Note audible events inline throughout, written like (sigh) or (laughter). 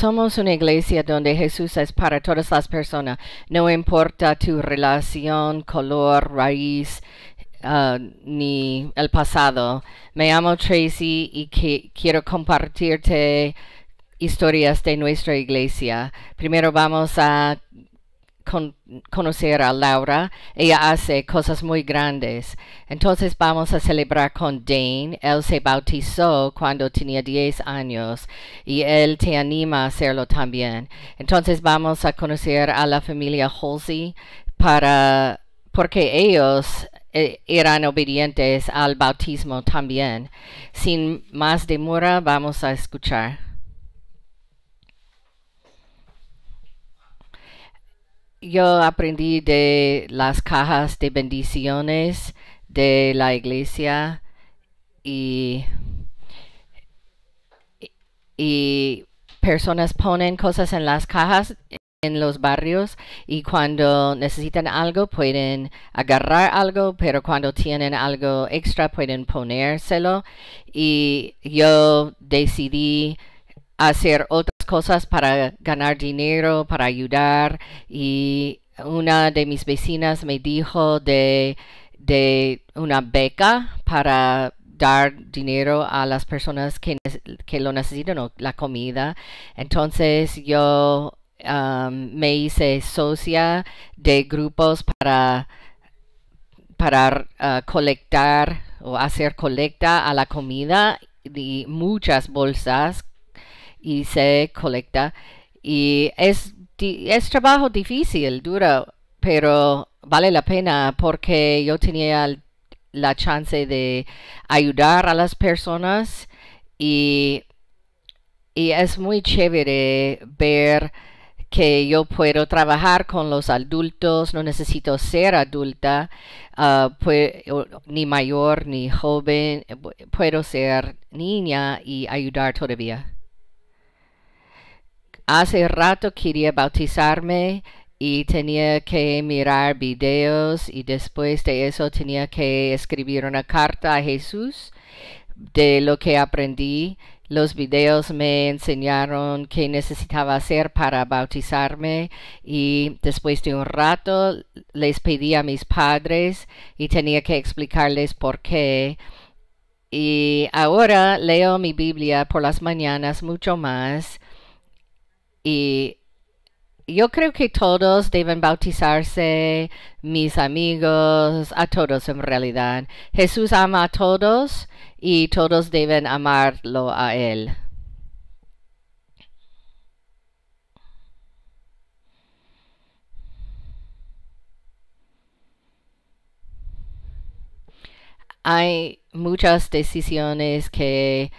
Somos una iglesia donde Jesús es para todas las personas, no importa tu relación, color, raíz, ah, ni el pasado. Me llamo Tracy y quiero compartirte historias de nuestra iglesia. Primero vamos a conocer a Laura. Ella hace cosas muy grandes. Entonces vamos a celebrar con Dane. Él se bautizó cuando tenía 10 años y él te anima a hacerlo también. Entonces vamos a conocer a la familia Halsey para porque ellos eh, eran obedientes al bautismo también. Sin más demora, vamos a escuchar. yo aprendí de las cajas de bendiciones de la iglesia y, personas ponen cosas en las cajas en los barrios y cuando necesitan algo pueden agarrar algo, pero cuando tienen algo extra pueden ponérselo. Y yo decidí hacer otra cosas para ganar dinero, para ayudar. Y una de mis vecinas me dijo de, una beca para dar dinero a las personas que, que lo necesitan o la comida. Entonces yo um, me hice socia de grupos para, para uh, colectar o hacer colecta a la comida y muchas bolsas y se colecta. Y es, es trabajo difícil, duro, pero vale la pena porque yo tenía la chance de ayudar a las personas y, es muy chévere ver que yo puedo trabajar con los adultos, no necesito ser adulta, ah, ni mayor ni joven, eh, puedo ser niña y ayudar todavía. Hace rato quería bautizarme y tenía que mirar videos y después de eso tenía que escribir una carta a Jesús de lo que aprendí. Los videos me enseñaron qué necesitaba hacer para bautizarme y después de un rato les pedí a mis padres y tenía que explicarles por qué. Y ahora leo mi Biblia por las mañanas mucho más y yo creo que todos deben bautizarse, mis amigos, a todos en realidad. Jesús ama a todos y todos deben amarlo a Él. Hay muchas decisiones que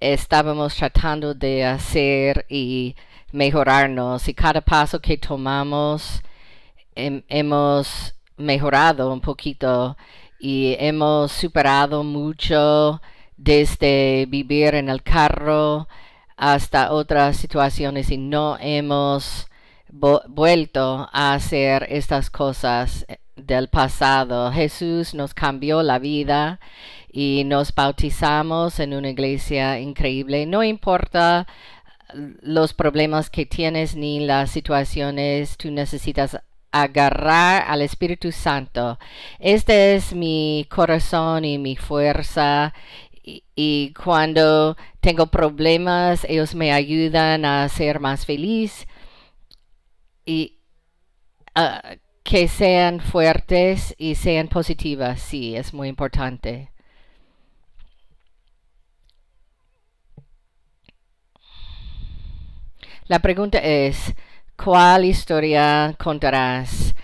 estábamos tratando de hacer y mejorarnos y cada paso que tomamos hemos mejorado un poquito y hemos superado mucho desde vivir en el carro hasta otras situaciones y no hemos vuelto a hacer estas cosas eh, del pasado. Jesús nos cambió la vida y nos bautizamos en una iglesia increíble. No importa los problemas que tienes ni las situaciones, tú necesitas agarrar al Espíritu Santo. Este es mi corazón y mi fuerza. Y, cuando tengo problemas, ellos me ayudan a ser más feliz y ah, que sean fuertes y sean positivas. Sí, es muy importante. La pregunta es, ¿cuál historia contarás?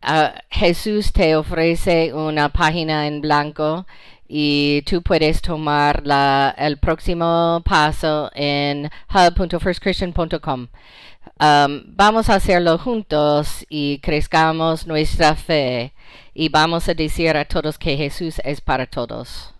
Ah, Jesús te ofrece una página en blanco y tú puedes tomar el próximo paso en hub.firstchristian.com. Um, vamos a hacerlo juntos y crezcamos nuestra fe y vamos a decir a todos que Jesús es para todos.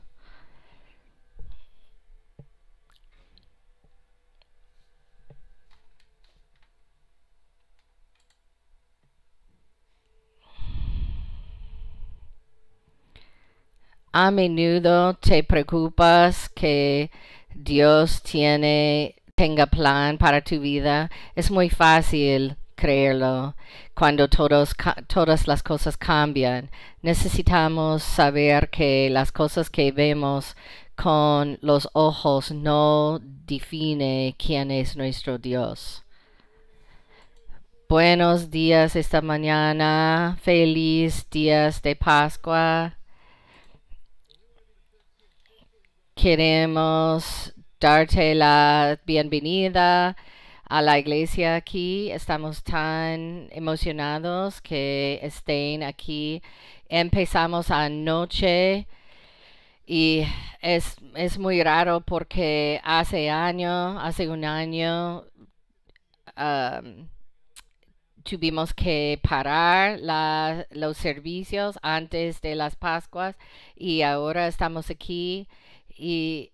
A menudo te preocupas que Dios tiene, tenga plan para tu vida. Es muy fácil creerlo cuando todas las cosas cambian. Necesitamos saber que las cosas que vemos con los ojos no define quién es nuestro Dios. Buenos días esta mañana, feliz días de Pascua. queremos darte la bienvenida a la iglesia aquí. Estamos tan emocionados que estén aquí. Empezamos anoche y es, muy raro porque hace año, hace un año, um, tuvimos que parar los servicios antes de las Pascuas y ahora estamos aquí y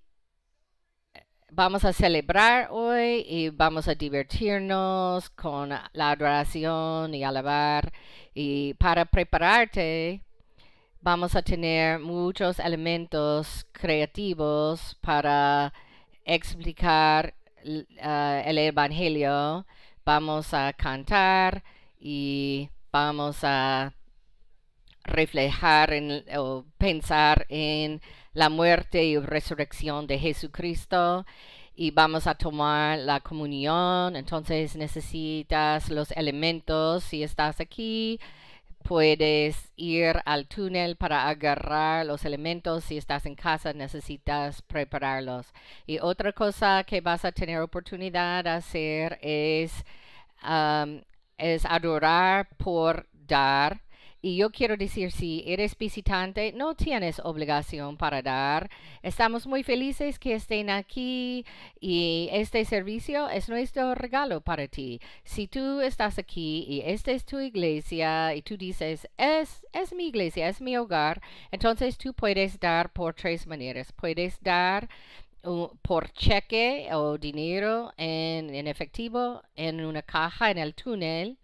eh, vamos a celebrar hoy y vamos a divertirnos con la adoración y alabar. Y para prepararte, vamos a tener muchos elementos creativos para explicar ah, el Evangelio. Vamos a cantar y vamos a reflejar en, o pensar en la muerte y resurrección de Jesucristo y vamos a tomar la comunión. Entonces necesitas los elementos. Si estás aquí, puedes ir al túnel para agarrar los elementos. Si estás en casa, necesitas prepararlos. Y otra cosa que vas a tener oportunidad de hacer es, es adorar por dar y yo quiero decir, si eres visitante, no tienes obligación para dar. Estamos muy felices que estén aquí y este servicio es nuestro regalo para ti. Si tú estás aquí y esta es tu iglesia y tú dices, es, es mi iglesia, es mi hogar, entonces tú puedes dar por tres maneras. Puedes dar uh, por cheque o dinero en, en efectivo en una caja en el túnel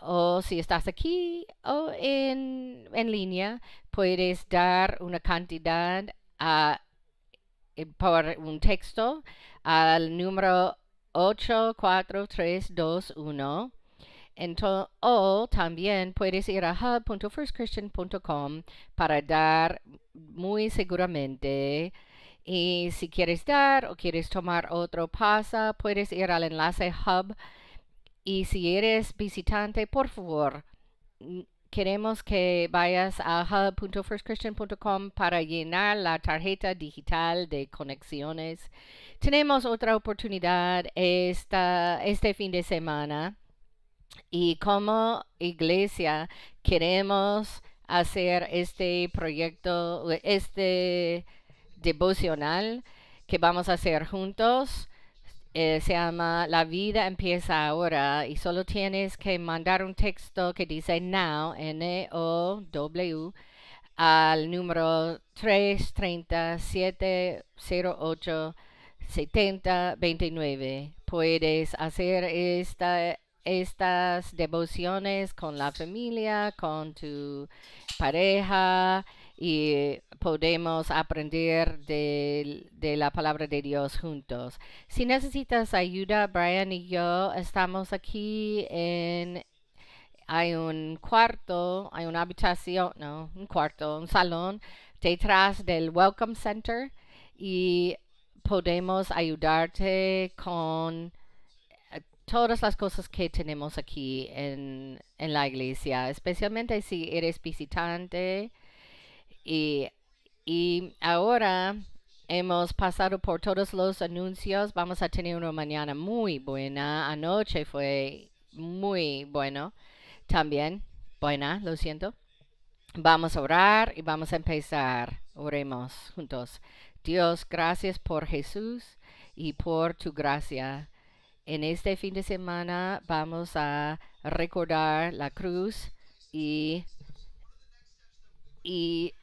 o si estás aquí o en, línea, puedes dar una cantidad a, eh, por un texto al número 84321. o también puedes ir a hub.firstchristian.com para dar muy seguramente. Y si quieres dar o quieres tomar otro paso, puedes ir al enlace hub y si eres visitante, por favor, queremos que vayas a hub.firstchristian.com para llenar la tarjeta digital de conexiones. Tenemos otra oportunidad este fin de semana y como iglesia queremos hacer este proyecto, este devocional que vamos a hacer juntos eh, se llama La vida empieza ahora y solo tienes que mandar un texto que dice now, N-O-W, al número 330-708-7029. Puedes hacer estas devociones con la familia, con tu pareja, y podemos aprender de, la palabra de Dios juntos. Si necesitas ayuda, Brian y yo estamos aquí en... Hay un cuarto, hay una habitación, no, un cuarto, un salón detrás del Welcome Center y podemos ayudarte con eh, todas las cosas que tenemos aquí en la iglesia, especialmente si eres visitante y, ahora hemos pasado por todos los anuncios. Vamos a tener una mañana muy buena. Anoche fue muy bueno. También, buena, lo siento. Vamos a orar y vamos a empezar. Oremos juntos. Dios, gracias por Jesús y por tu gracia. En este fin de semana vamos a recordar la cruz y, y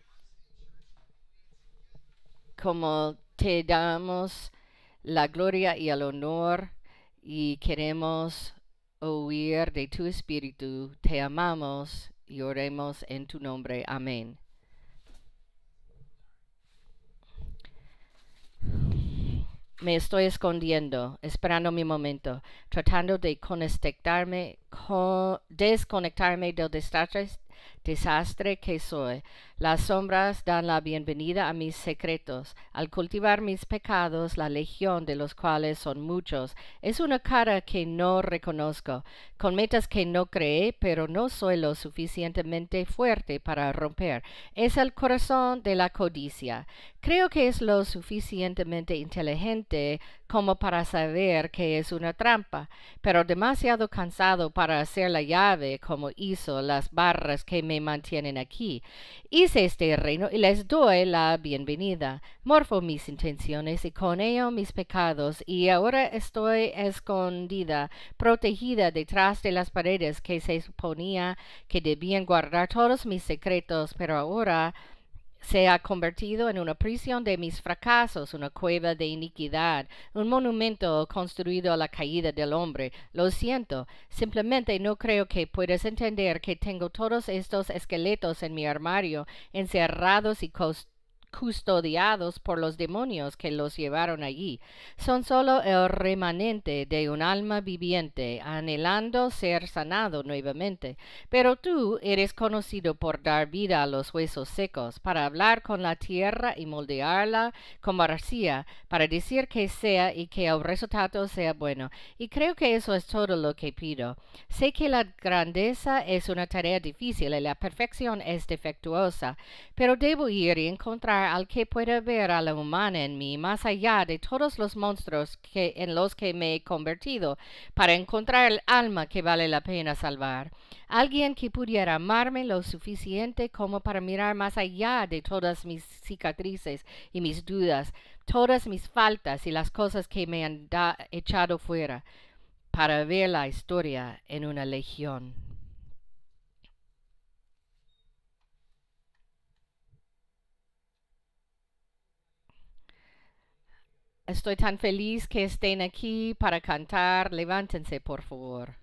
como te damos la gloria y el honor y queremos oír de tu espíritu, te amamos y oremos en tu nombre. Amén. Me estoy escondiendo, esperando mi momento, tratando de conectarme, desconectarme del desastre que soy. Las sombras dan la bienvenida a mis secretos. Al cultivar mis pecados, la legión de los cuales son muchos, es una cara que no reconozco, con metas que no creé, pero no soy lo suficientemente fuerte para romper. Es el corazón de la codicia. Creo que es lo suficientemente inteligente como para saber que es una trampa, pero demasiado cansado para hacer la llave como hizo las barras que me mantienen aquí. Hice este reino y les doy la bienvenida. Morfo mis intenciones y con ello mis pecados, y ahora estoy escondida, protegida detrás de las paredes que se suponía que debían guardar todos mis secretos, pero ahora se ha convertido en una prisión de mis fracasos, una cueva de iniquidad, un monumento construido a la caída del hombre. Lo siento, simplemente no creo que puedas entender que tengo todos estos esqueletos en mi armario, encerrados y costados custodiados por los demonios que los llevaron allí. Son solo el remanente de un alma viviente, anhelando ser sanado nuevamente. Pero tú eres conocido por dar vida a los huesos secos, para hablar con la tierra y moldearla como arcilla, para decir que sea y que el resultado sea bueno. Y creo que eso es todo lo que pido. Sé que la grandeza es una tarea difícil y la perfección es defectuosa, pero debo ir y encontrar al que pueda ver a la humana en mí más allá de todos los monstruos que, en los que me he convertido, para encontrar el alma que vale la pena salvar. Alguien que pudiera amarme lo suficiente como para mirar más allá de todas mis cicatrices y mis dudas, todas mis faltas y las cosas que me han echado fuera, para ver la historia en una legión Estoy tan feliz que estén aquí para cantar. Levántense, por favor.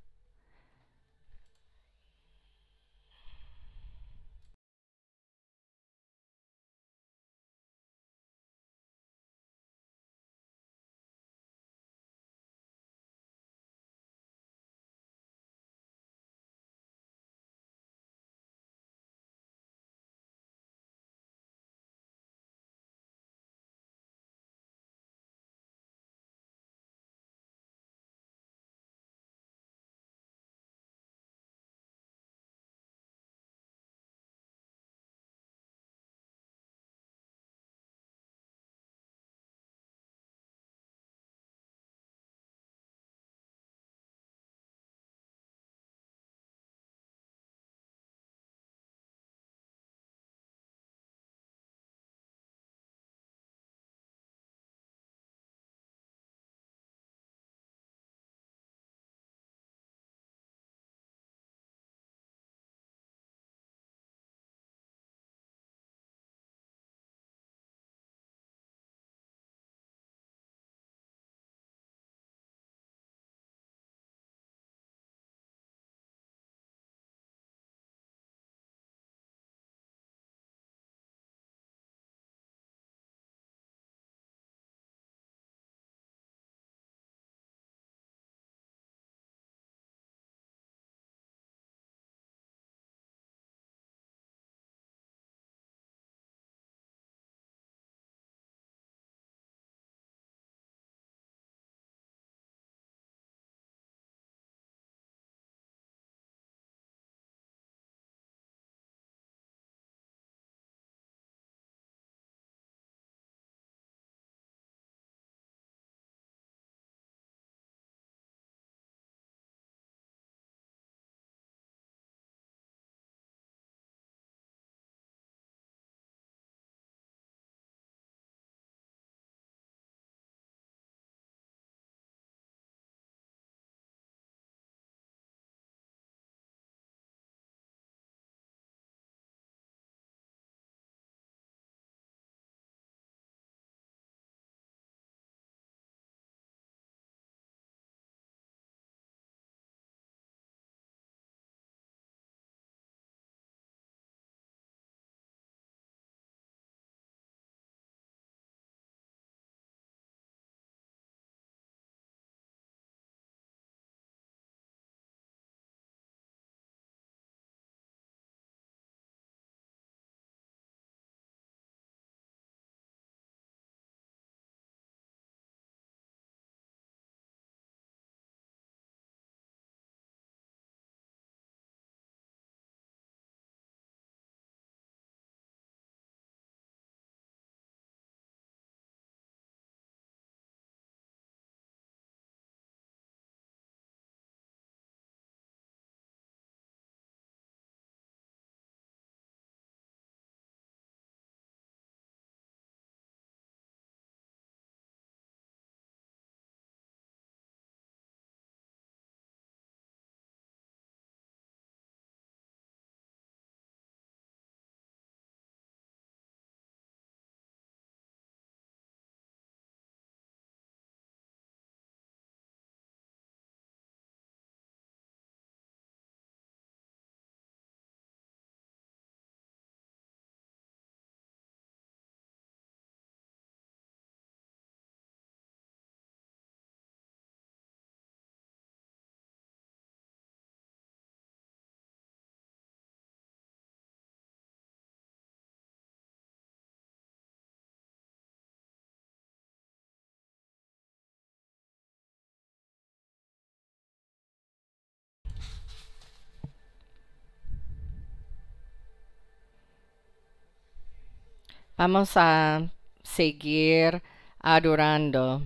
Vamos a seguir adorando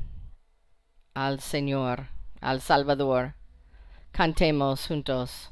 al Señor, al Salvador. Cantemos juntos.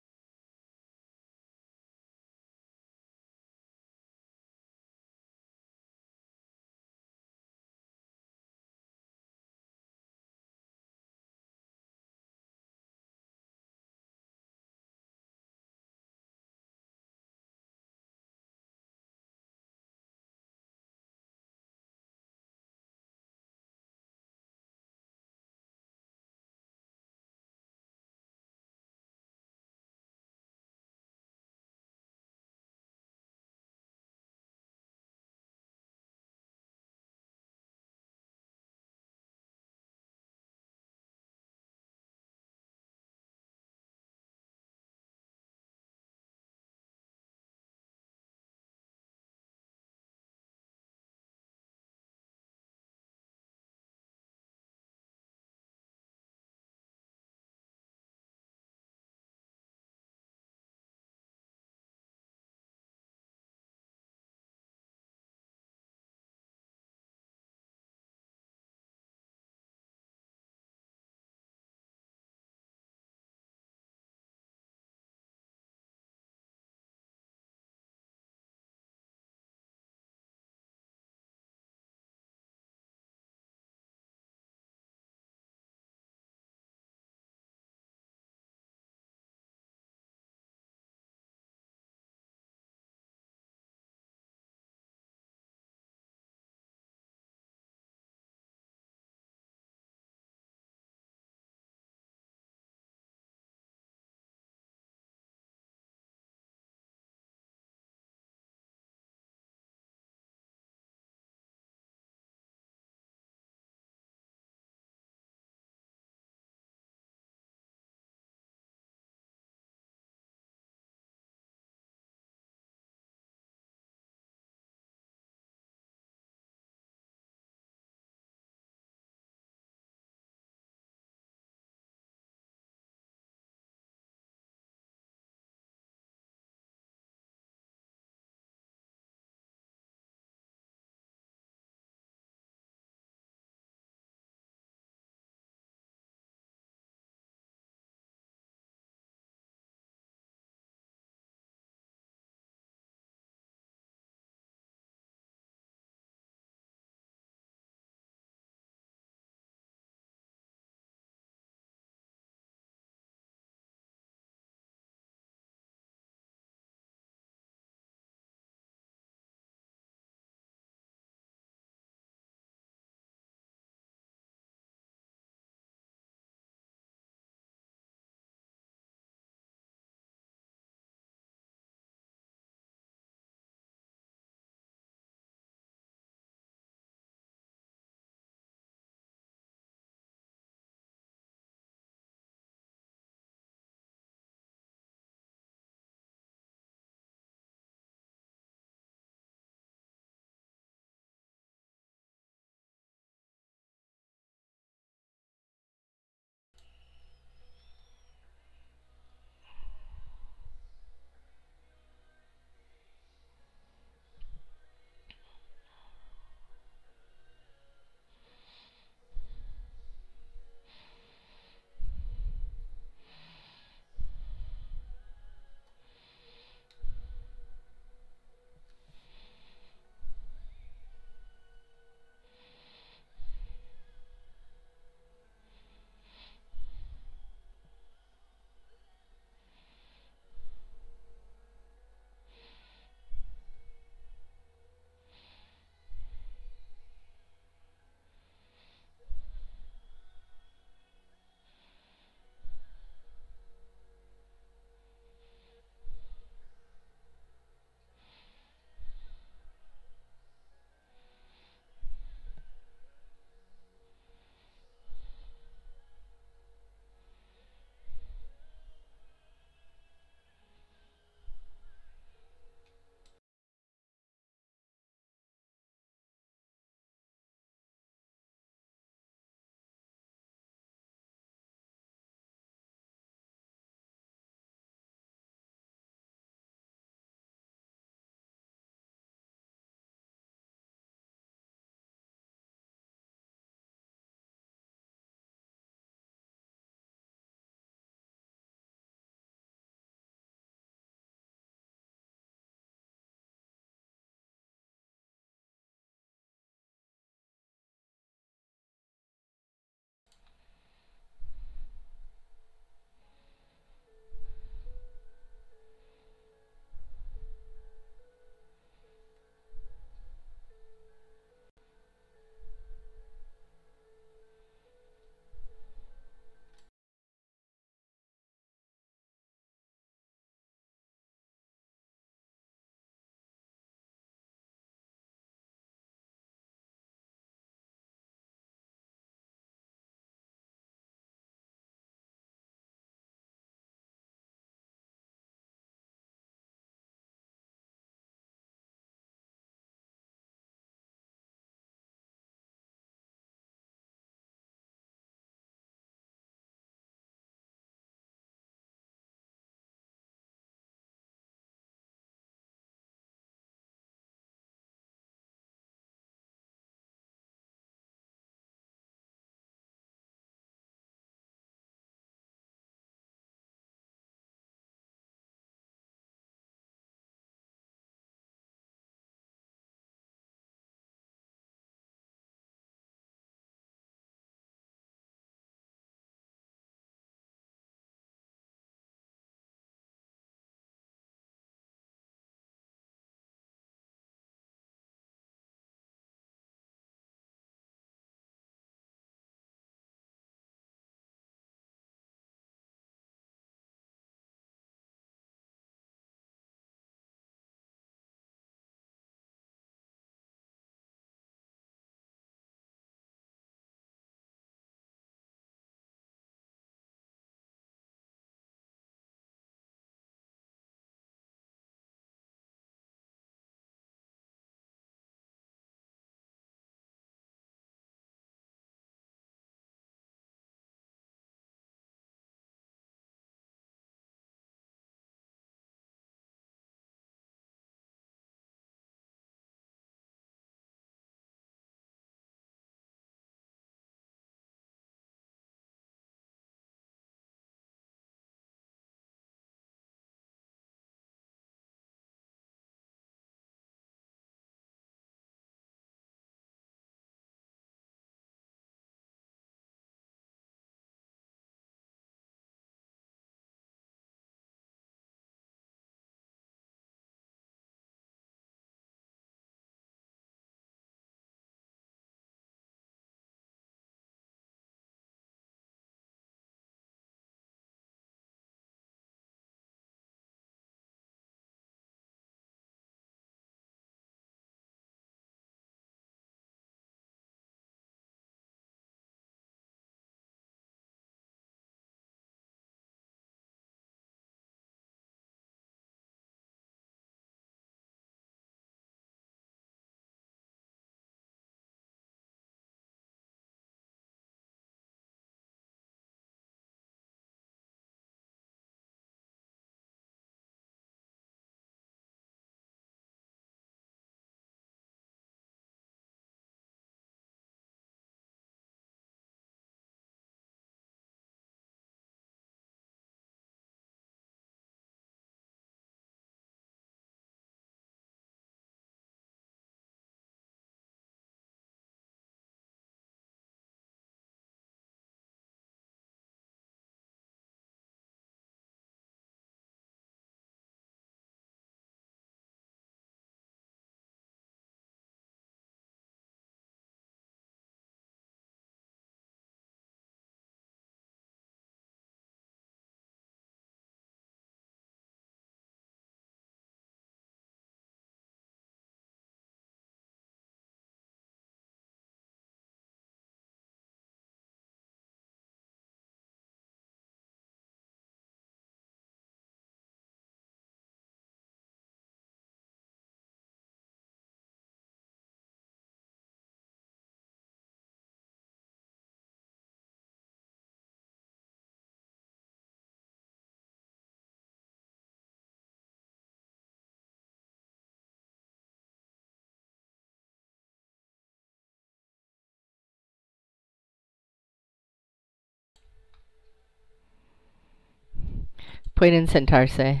pueden sentarse.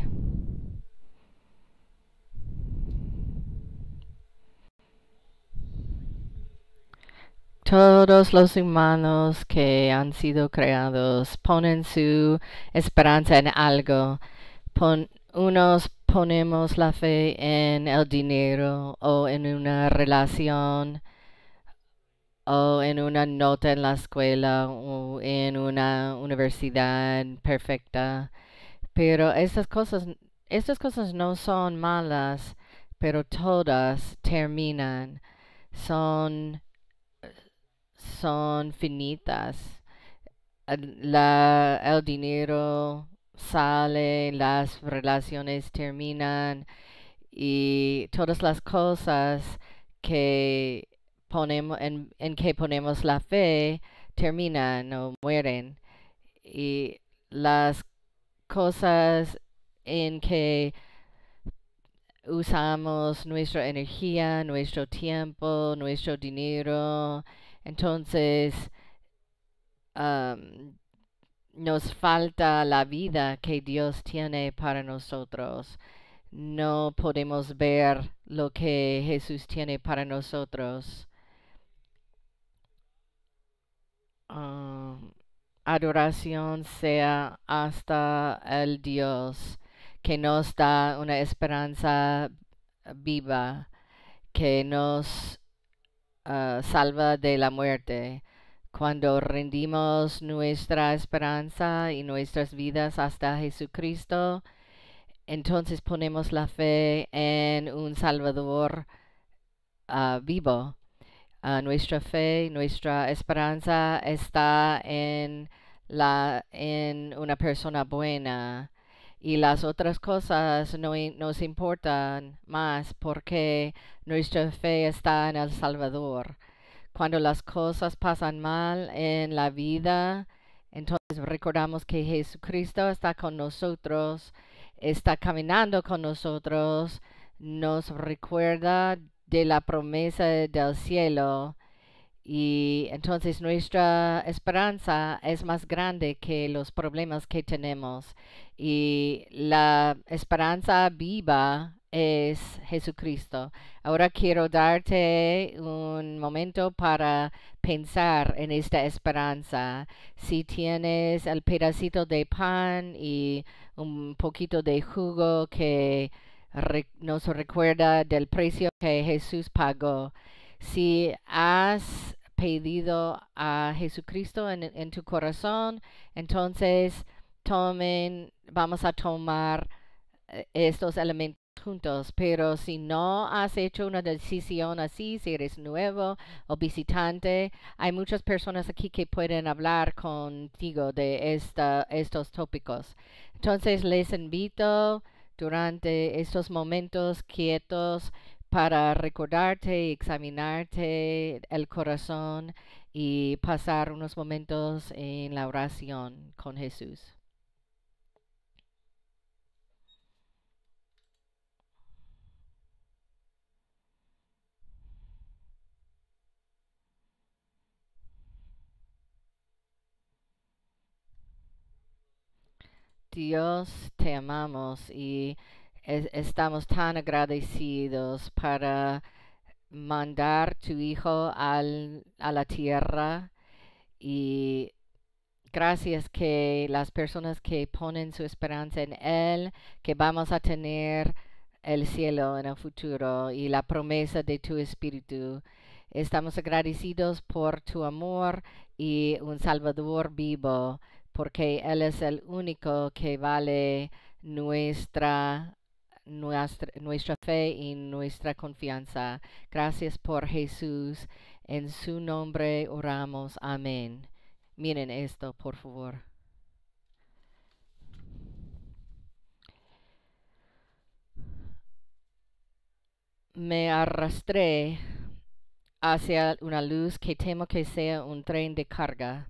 Todos los humanos que han sido creados ponen su esperanza en algo. unos ponemos la fe en el dinero o en una relación o en una nota en la escuela o en una universidad perfecta. Pero estas cosas, estas cosas no son malas, pero todas terminan. Son, son finitas. el dinero sale, las relaciones terminan y todas las cosas que ponemos en, en, que ponemos la fe terminan o mueren y las cosas en que usamos nuestra energía, nuestro tiempo, nuestro dinero. Entonces, nos falta la vida que Dios tiene para nosotros. No podemos ver lo que Jesús tiene para nosotros. Ah adoración sea hasta el Dios que nos da una esperanza viva, que nos ah, salva de la muerte. Cuando rendimos nuestra esperanza y nuestras vidas hasta Jesucristo, entonces ponemos la fe en un Salvador ah, vivo Ah, nuestra fe, nuestra esperanza está en, la, en una persona buena y las otras cosas no nos importan más porque nuestra fe está en el Salvador. Cuando las cosas pasan mal en la vida, entonces recordamos que Jesucristo está con nosotros, está caminando con nosotros, nos recuerda de la promesa del cielo. Y entonces nuestra esperanza es más grande que los problemas que tenemos. Y la esperanza viva es Jesucristo. Ahora quiero darte un momento para pensar en esta esperanza. Si tienes el pedacito de pan y un poquito de jugo que nos recuerda del precio que Jesús pagó. Si has pedido a Jesucristo en, tu corazón, entonces tomen, vamos a tomar eh, estos elementos juntos, pero si no has hecho una decisión así, si eres nuevo o visitante, hay muchas personas aquí que pueden hablar contigo de esta, estos tópicos. Entonces les invito durante estos momentos quietos para recordarte, y examinarte el corazón y pasar unos momentos en la oración con Jesús. Dios, te amamos y estamos tan agradecidos para mandar tu Hijo al, a la tierra y gracias que las personas que ponen su esperanza en Él, que vamos a tener el cielo en el futuro y la promesa de tu Espíritu. Estamos agradecidos por tu amor y un Salvador vivo porque Él es el único que vale nuestra, nuestra, nuestra fe y nuestra confianza. Gracias por Jesús. En su nombre oramos. Amén. Miren esto, por favor. Me arrastré hacia una luz que temo que sea un tren de carga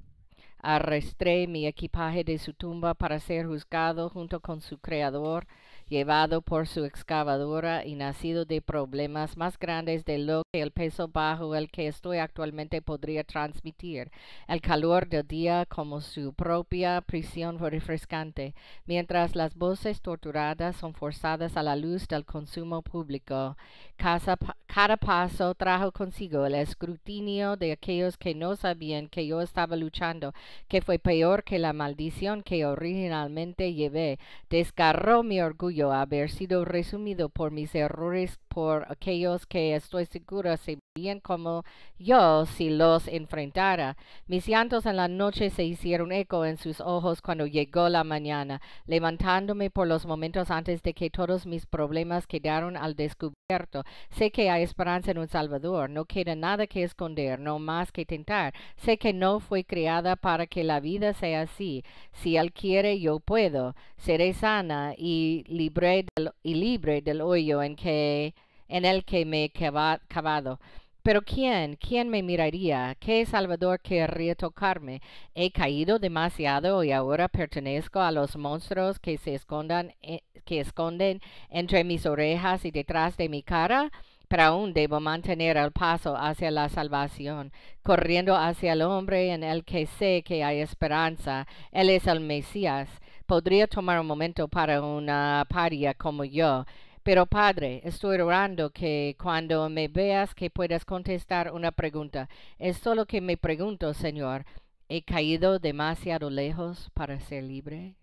arrastré mi equipaje de su tumba para ser juzgado junto con su creador llevado por su excavadora y nacido de problemas más grandes de lo que el peso bajo el que estoy actualmente podría transmitir, el calor del día como su propia prisión refrescante, mientras las voces torturadas son forzadas a la luz del consumo público. Cada, paso trajo consigo el escrutinio de aquellos que no sabían que yo estaba luchando, que fue peor que la maldición que originalmente llevé, desgarró mi orgullo yo haber sido resumido por mis errores por aquellos que estoy segura se veían como yo si los enfrentara. Mis llantos en la noche se hicieron eco en sus ojos cuando llegó la mañana, levantándome por los momentos antes de que todos mis problemas quedaron al descubierto. Sé que hay esperanza en un Salvador, no queda nada que esconder, no más que tentar. Sé que no fue creada para que la vida sea así. Si él quiere, yo puedo. Seré sana y libre y libre del hoyo en que en el que me he cavado. Pero ¿quién? ¿Quién me miraría? ¿Qué Salvador querría tocarme? He caído demasiado y ahora pertenezco a los monstruos que se escondan, e, que esconden entre mis orejas y detrás de mi cara. Pero aún debo mantener el paso hacia la salvación, corriendo hacia el hombre en el que sé que hay esperanza. Él es el Mesías. Podría tomar un momento para una paria como yo, pero Padre, estoy orando que cuando me veas que puedas contestar una pregunta. Es solo que me pregunto, Señor, ¿he caído demasiado lejos para ser libre?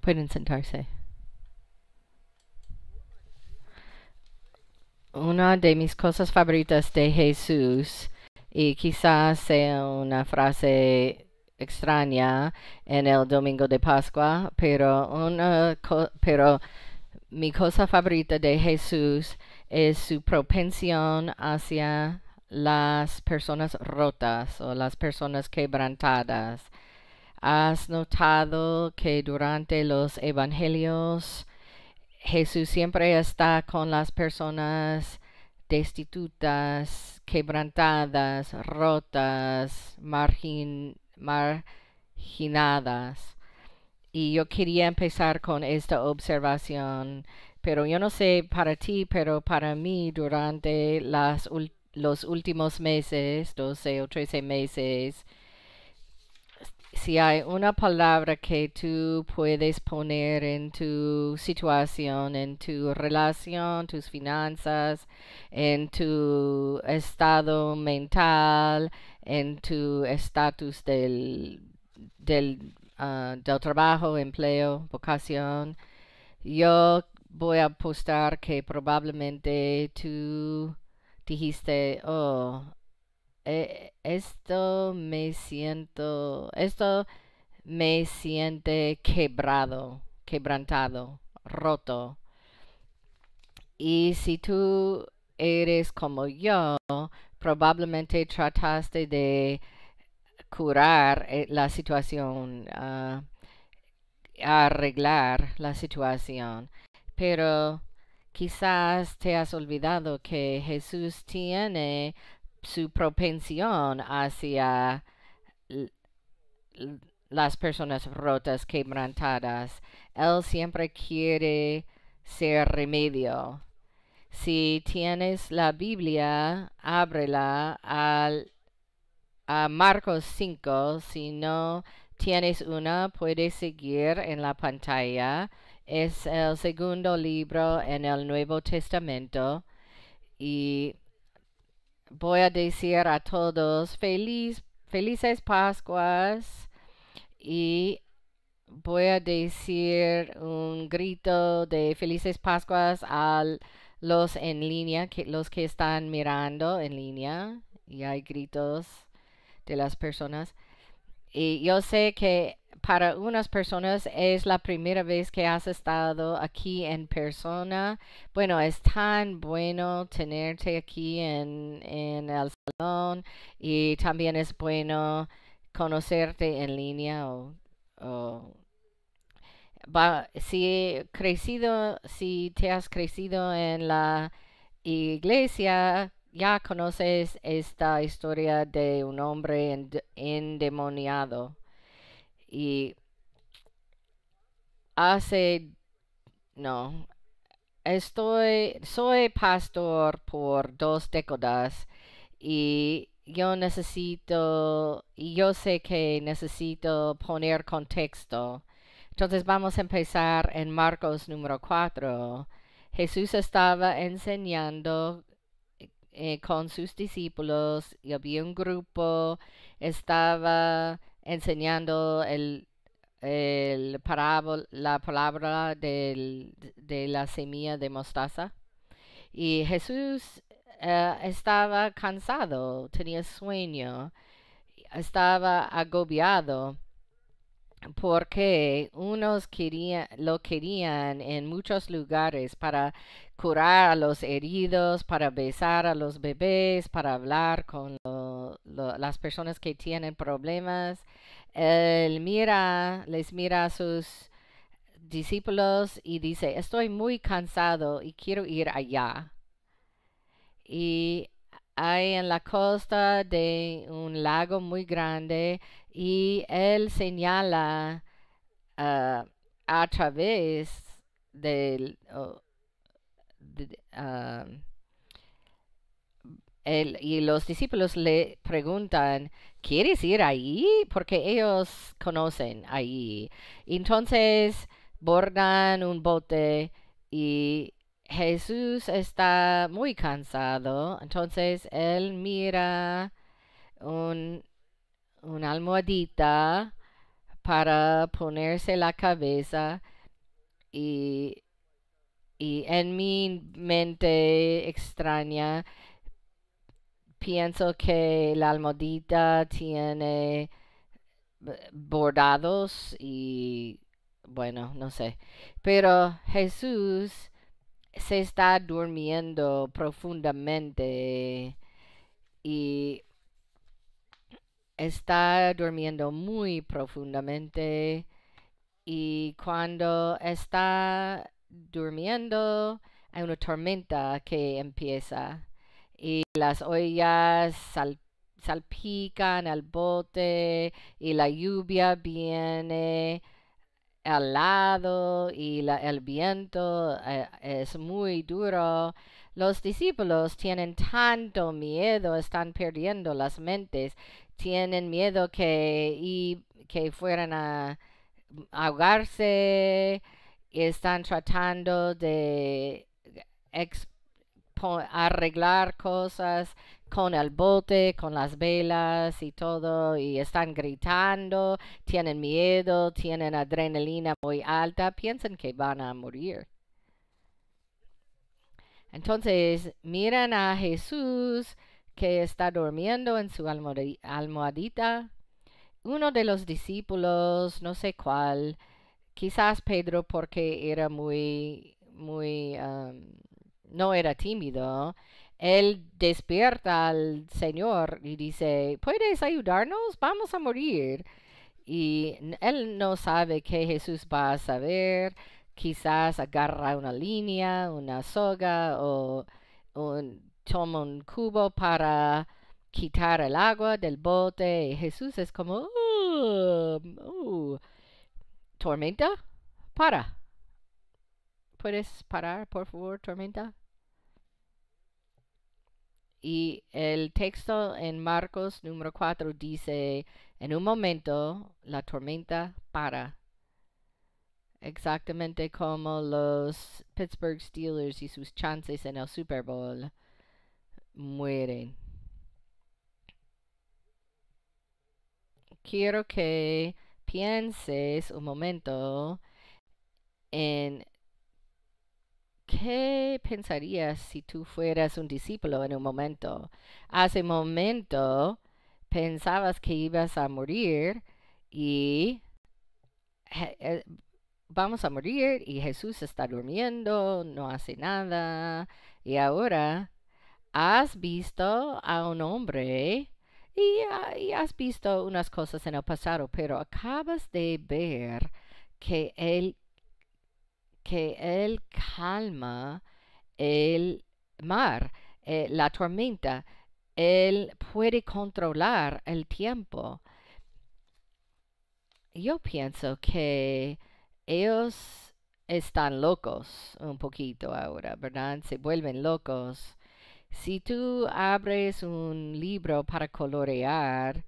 Pueden sentarse. Una de mis cosas favoritas de Jesús, y quizás sea una frase extraña en el domingo de Pascua, pero, una pero mi cosa favorita de Jesús es su propensión hacia las personas rotas o las personas quebrantadas. ¿Has notado que durante los evangelios Jesús siempre está con las personas destitutas, quebrantadas, rotas, marginadas? Y yo quería empezar con esta observación, pero yo no sé para ti, pero para mí durante las, los últimos meses, 12 o 13 meses, si hay una palabra que tú puedes poner en tu situación, en tu relación, tus finanzas, en tu estado mental, en tu estatus del, ah, trabajo, empleo, vocación, yo voy a apostar que probablemente tú dijiste, oh, eh, esto me siento, esto me siente quebrado, quebrantado, roto. Y si tú eres como yo, probablemente trataste de curar eh, la situación, ah, arreglar la situación, pero quizás te has olvidado que Jesús tiene su propensión hacia las personas rotas, quebrantadas. Él siempre quiere ser remedio. Si tienes la Biblia, ábrela al, a Marcos 5. Si no tienes una, puedes seguir en la pantalla. Es el segundo libro en el Nuevo Testamento y voy a decir a todos feliz, felices Pascuas y voy a decir un grito de felices Pascuas a los en línea, que, los que están mirando en línea y hay gritos de las personas. Y yo sé que para unas personas es la primera vez que has estado aquí en persona. Bueno, es tan bueno tenerte aquí en, el salón y también es bueno conocerte en línea o, si crecido, si te has crecido en la iglesia, ya conoces esta historia de un hombre endemoniado y hace, no, estoy, soy pastor por dos décadas y yo necesito, y yo sé que necesito poner contexto. Entonces vamos a empezar en Marcos número 4. Jesús estaba enseñando eh, con sus discípulos y había un grupo, estaba enseñando el, la palabra del, de la semilla de mostaza. Y Jesús eh, estaba cansado, tenía sueño, estaba agobiado porque unos querían, lo querían en muchos lugares para curar a los heridos, para besar a los bebés, para hablar con los las personas que tienen problemas. Él mira, les mira a sus discípulos y dice, estoy muy cansado y quiero ir allá. Y hay en la costa de un lago muy grande y él señala ah, a través del... de, ah, y los discípulos le preguntan, ¿quieres ir ahí? Porque ellos conocen ahí. Entonces bordan un bote y Jesús está muy cansado. Entonces él mira un, una almohadita para ponerse la cabeza y, y en mi mente extraña pienso que la almohadita tiene eh, bordados y bueno, no sé. Pero Jesús se está durmiendo profundamente y está durmiendo muy profundamente y cuando está durmiendo hay una tormenta que empieza y las ollas salpican el bote y la lluvia viene al lado y el viento eh, es muy duro. Los discípulos tienen tanto miedo, están perdiendo las mentes, tienen miedo que, que fueran a ahogarse, y están tratando de ex, arreglar cosas con el bote, con las velas y todo, y están gritando, tienen miedo, tienen adrenalina muy alta, piensan que van a morir. Entonces miran a Jesús que está durmiendo en su almohadita. Uno de los discípulos, no sé cuál, quizás Pedro porque era muy, muy um, no era tímido, él despierta al Señor y dice, ¿puedes ayudarnos? Vamos a morir. Y él no sabe que Jesús va a saber, quizás agarra una línea, una soga o un, toma un cubo para quitar el agua del bote. Jesús es como, oh, oh, tormenta, para. ¿Puedes parar, por favor, tormenta? Y el texto en Marcos número 4 dice, en un momento la tormenta para, exactamente como los Pittsburgh Steelers y sus chances en el Super Bowl mueren. Quiero que pienses un momento en ¿qué pensarías si tú fueras un discípulo en un momento? Hace un momento pensabas que ibas a morir y eh, vamos a morir y Jesús está durmiendo, no hace nada. Y ahora has visto a un hombre y, ah, has visto unas cosas en el pasado, pero acabas de ver que él que Él calma el mar, eh, la tormenta. Él puede controlar el tiempo. Yo pienso que ellos están locos un poquito ahora, ¿verdad? Se vuelven locos. Si tú abres un libro para colorear,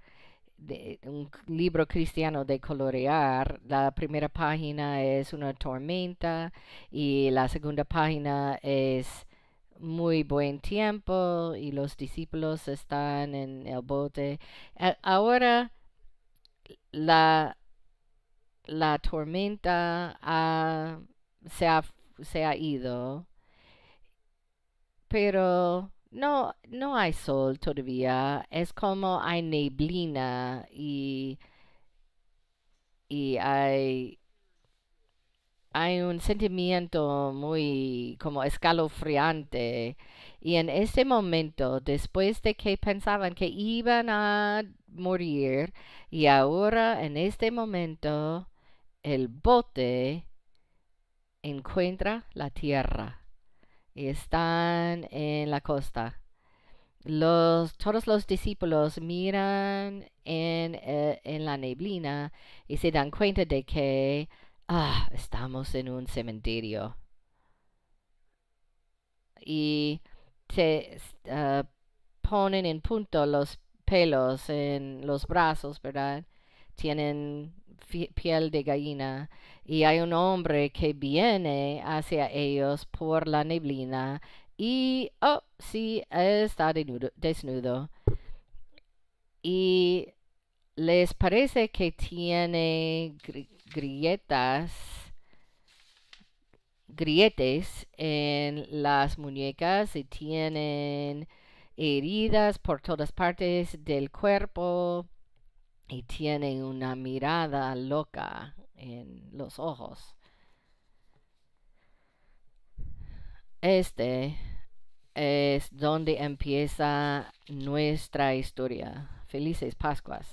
un libro cristiano de colorear, la primera página es una tormenta y la segunda página es muy buen tiempo y los discípulos están en el bote. Ahora la, la tormenta se, se ha ido, pero no, no hay sol todavía. Es como hay neblina y, y hay, hay un sentimiento muy como escalofriante. Y en ese momento, después de que pensaban que iban a morir, y ahora en este momento, el bote encuentra la tierra están en la costa. Los, todos los discípulos miran en, eh, en la neblina y se dan cuenta de que ah, estamos en un cementerio. Y se ah, ponen en punto los pelos en los brazos, ¿verdad? Tienen piel de gallina y hay un hombre que viene hacia ellos por la neblina y, oh, sí, está desnudo, Y les parece que tiene grietas, grietes en las muñecas y tienen heridas por todas partes del cuerpo y tienen una mirada loca, en los ojos. Este es donde empieza nuestra historia. Felices Pascuas.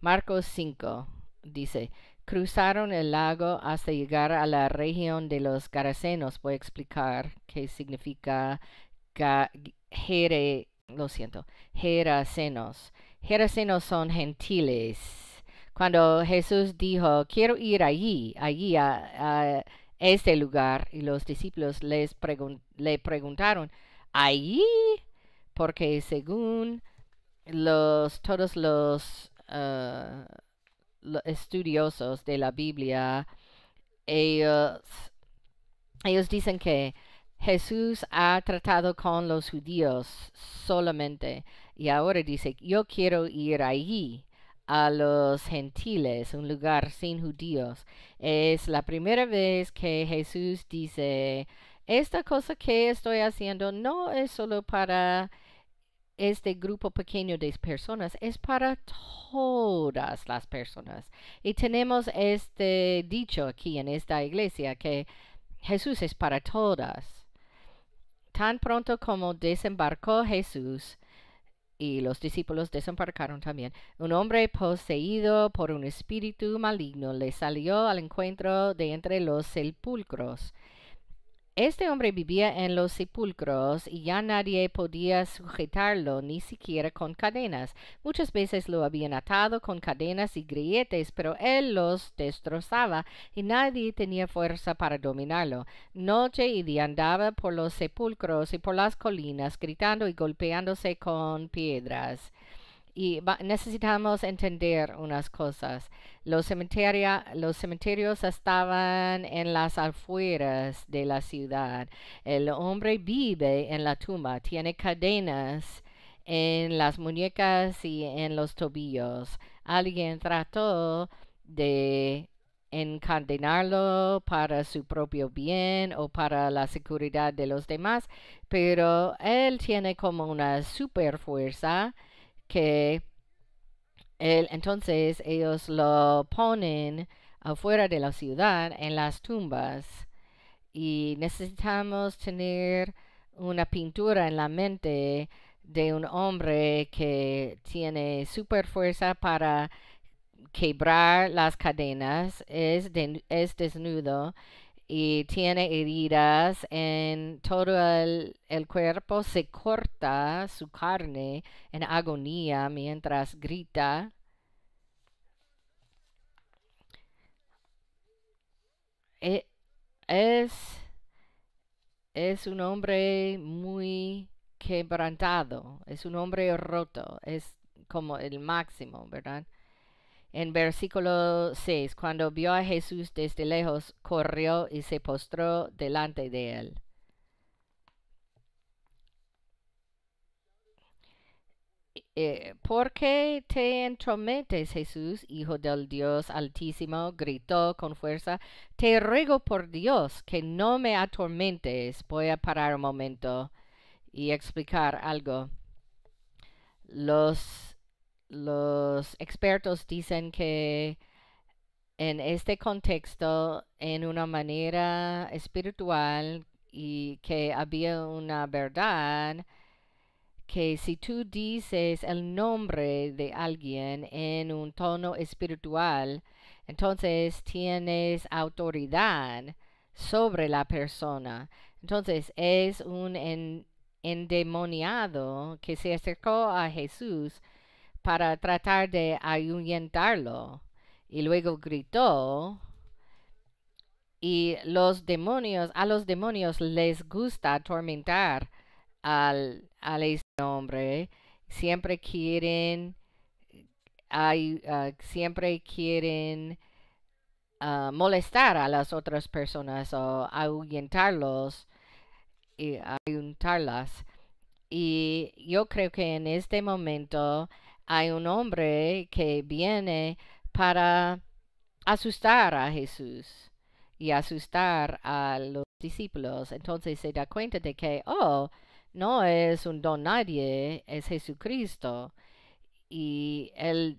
Marcos 5 dice, cruzaron el lago hasta llegar a la región de los ...garacenos. Voy a explicar qué significa lo siento, Gerasenos. Gerasenos son gentiles cuando Jesús dijo, quiero ir allí, allí a, este lugar, y los discípulos les le preguntaron, allí, porque según los, todos los, eh, estudiosos de la Biblia, ellos, ellos dicen que Jesús ha tratado con los judíos solamente y ahora dice, yo quiero ir allí a los gentiles, un lugar sin judíos. Es la primera vez que Jesús dice, esta cosa que estoy haciendo no es solo para este grupo pequeño de personas, es para todas las personas. Y tenemos este dicho aquí en esta iglesia que Jesús es para todas. Tan pronto como desembarcó Jesús, y los discípulos desembarcaron también. Un hombre poseído por un espíritu maligno le salió al encuentro de entre los sepulcros este hombre vivía en los sepulcros y ya nadie podía sujetarlo, ni siquiera con cadenas. Muchas veces lo habían atado con cadenas y grilletes, pero él los destrozaba y nadie tenía fuerza para dominarlo. Noche y día andaba por los sepulcros y por las colinas, gritando y golpeándose con piedras y necesitamos entender unas cosas. Los, los cementerios estaban en las afueras de la ciudad. El hombre vive en la tumba, tiene cadenas en las muñecas y en los tobillos. Alguien trató de encadenarlo para su propio bien o para la seguridad de los demás, pero él tiene como una super fuerza que él entonces ellos lo ponen afuera de la ciudad en las tumbas y necesitamos tener una pintura en la mente de un hombre que tiene super fuerza para quebrar las cadenas, es, es desnudo y tiene heridas en todo el, cuerpo, se corta su carne en agonía mientras grita. E, es, es un hombre muy quebrantado, es un hombre roto, es como el máximo, ¿verdad? En versículo 6, cuando vio a Jesús desde lejos, corrió y se postró delante de él. Eh, ¿Por qué te entrometes, Jesús, Hijo del Dios Altísimo? gritó con fuerza. Te ruego por Dios que no me atormentes. Voy a parar un momento y explicar algo. Los los expertos dicen que en este contexto, en una manera espiritual, y que había una verdad que si tú dices el nombre de alguien en un tono espiritual, entonces tienes autoridad sobre la persona. Entonces es un endemoniado que se acercó a Jesús para tratar de ahuyentarlo. Y luego gritó, y los demonios, a los demonios les gusta atormentar al, este hombre. Siempre quieren, hay, ah, siempre quieren ah, molestar a las otras personas o ahuyentarlos y ahuyentarlas. Y yo creo que en este momento hay un hombre que viene para asustar a Jesús y asustar a los discípulos. Entonces se da cuenta de que, oh, no es un don nadie, es Jesucristo. Y él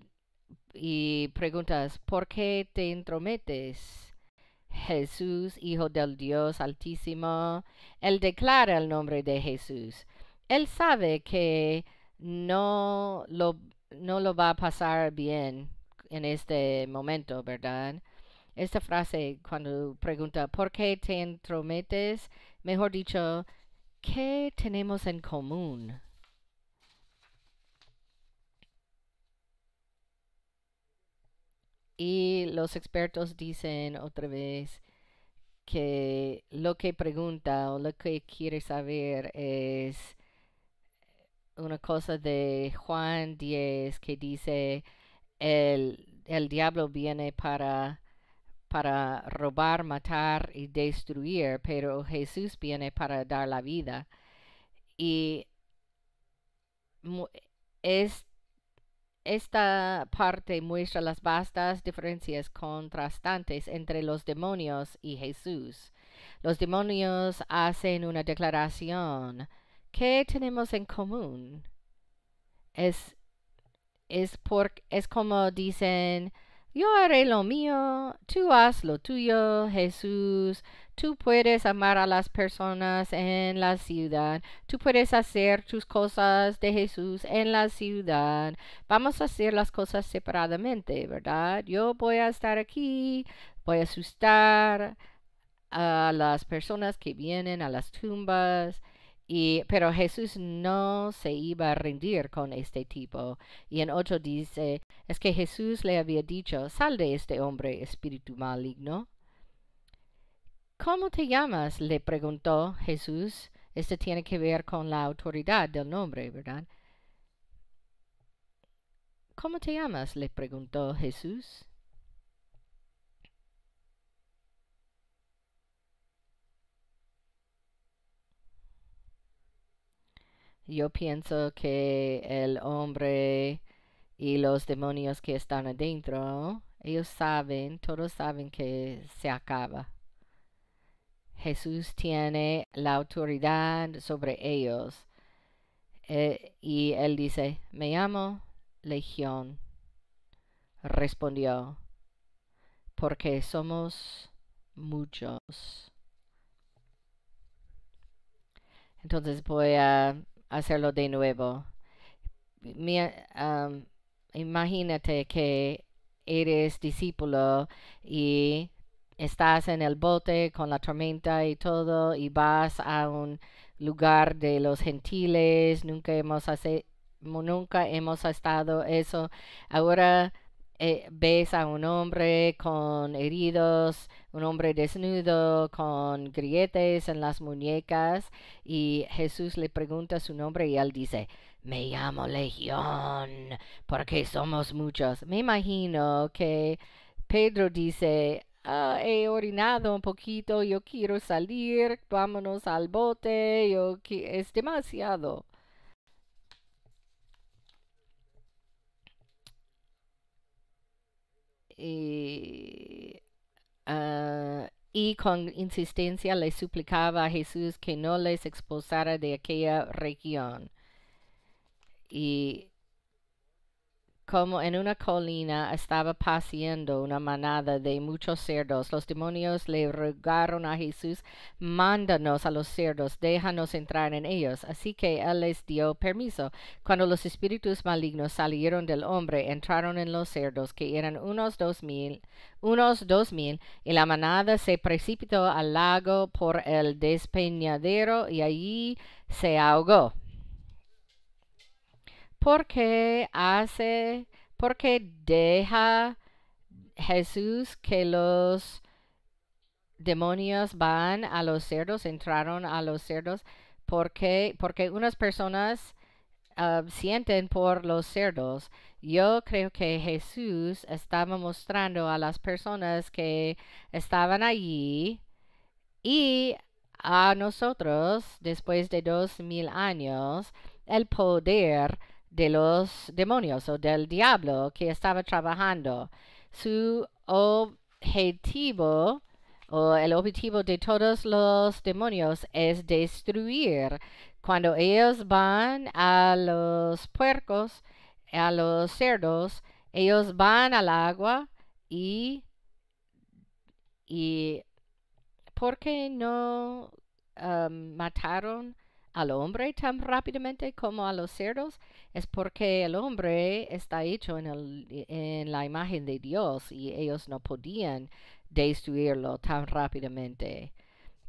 y preguntas, ¿por qué te intrometes? Jesús, Hijo del Dios Altísimo. Él declara el nombre de Jesús. Él sabe que no lo no lo va a pasar bien en este momento, ¿verdad? Esta frase cuando pregunta, ¿por qué te entrometes? Mejor dicho, ¿qué tenemos en común? Y los expertos dicen otra vez que lo que pregunta o lo que quiere saber es una cosa de Juan 10 que dice, el, diablo viene para, para robar, matar y destruir, pero Jesús viene para dar la vida. Y es, esta parte muestra las vastas diferencias contrastantes entre los demonios y Jesús. Los demonios hacen una declaración ¿Qué tenemos en común? Es, es, por, es como dicen, yo haré lo mío, tú haz lo tuyo, Jesús, tú puedes amar a las personas en la ciudad, tú puedes hacer tus cosas de Jesús en la ciudad, vamos a hacer las cosas separadamente, ¿verdad? Yo voy a estar aquí, voy a asustar a las personas que vienen a las tumbas, pero Jesús no se iba a rendir con este tipo. Y en otro dice, es que Jesús le había dicho, sal de este hombre espíritu maligno. ¿Cómo te llamas? le preguntó Jesús. Esto tiene que ver con la autoridad del nombre, ¿verdad? ¿Cómo te llamas? le preguntó Jesús. Yo pienso que el hombre y los demonios que están adentro, ellos saben, todos saben que se acaba. Jesús tiene la autoridad sobre ellos. Eh, y él dice, me llamo Legión. Respondió, porque somos muchos. Entonces voy a hacerlo de nuevo. imagínate que eres discípulo y estás en el bote con la tormenta y todo y vas a un lugar de los gentiles, nunca hemos, hace, nunca hemos estado eso. Ahora eh, ves a un hombre con heridos, un hombre desnudo, con grietes en las muñecas, y Jesús le pregunta su nombre y él dice, me llamo Legión, porque somos muchos. Me imagino que Pedro dice, ah, he orinado un poquito, yo quiero salir, vámonos al bote, yo es demasiado. Eh, ah, y con insistencia le suplicaba a Jesús que no les expulsara de aquella región. Y como en una colina estaba paseando una manada de muchos cerdos. Los demonios le rogaron a Jesús, mándanos a los cerdos, déjanos entrar en ellos. Así que él les dio permiso. Cuando los espíritus malignos salieron del hombre, entraron en los cerdos, que eran unos dos mil, unos dos mil, y la manada se precipitó al lago por el despeñadero y allí se ahogó porque hace, porque deja Jesús que los demonios van a los cerdos, entraron a los cerdos, porque, porque unas personas ah, sienten por los cerdos. Yo creo que Jesús estaba mostrando a las personas que estaban allí y a nosotros, después de dos mil años, el poder de los demonios o del diablo que estaba trabajando. Su objetivo o el objetivo de todos los demonios es destruir. Cuando ellos van a los puercos, a los cerdos, ellos van al agua y... y ¿Por qué no um, mataron al hombre tan rápidamente como a los cerdos es porque el hombre está hecho en, en la imagen de Dios y ellos no podían destruirlo tan rápidamente.